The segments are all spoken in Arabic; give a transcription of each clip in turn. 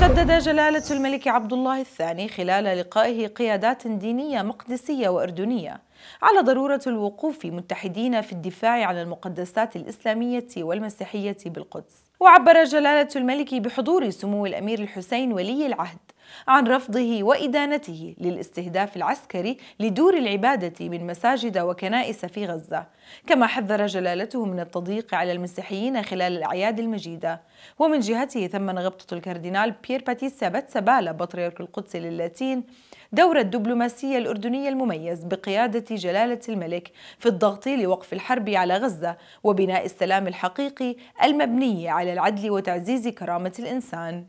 شدد جلالة الملك عبد الله الثاني خلال لقائه قيادات دينية مقدسية وأردنية على ضرورة الوقوف متحدين في الدفاع عن المقدسات الإسلامية والمسيحية بالقدس وعبر جلالة الملك بحضور سمو الأمير الحسين ولي العهد عن رفضه وإدانته للاستهداف العسكري لدور العبادة من مساجد وكنائس في غزة كما حذر جلالته من التضييق على المسيحيين خلال الأعياد المجيدة ومن جهته ثمن غبطة الكاردينال بيير باتيسا باتسابالا بطريرك القدس للاتين دور الدبلوماسية الأردنية المميز بقيادة جلالة الملك في الضغط لوقف الحرب على غزة وبناء السلام الحقيقي المبني على العدل وتعزيز كرامة الإنسان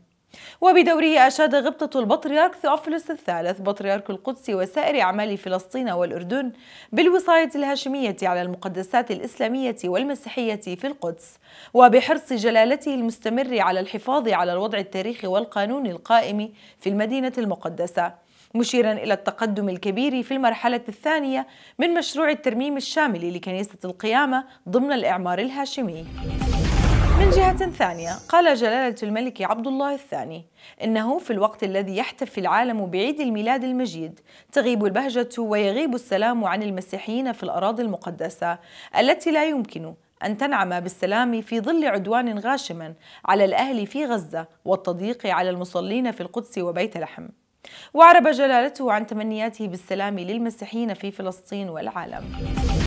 وبدوره أشاد غبطة البطريرك ثيوفلوس الثالث بطريرك القدس وسائر أعمال فلسطين والأردن بالوصاية الهاشمية على المقدسات الإسلامية والمسيحية في القدس وبحرص جلالته المستمر على الحفاظ على الوضع التاريخي والقانون القائم في المدينة المقدسة مشيرا إلى التقدم الكبير في المرحلة الثانية من مشروع الترميم الشامل لكنيسة القيامة ضمن الإعمار الهاشمي من جهة ثانية قال جلالة الملك عبد الله الثاني إنه في الوقت الذي يحتفي العالم بعيد الميلاد المجيد تغيب البهجة ويغيب السلام عن المسيحيين في الأراضي المقدسة التي لا يمكن أن تنعم بالسلام في ظل عدوان غاشم على الأهل في غزة والتضييق على المصلين في القدس وبيت لحم وعرب جلالته عن تمنياته بالسلام للمسيحيين في فلسطين والعالم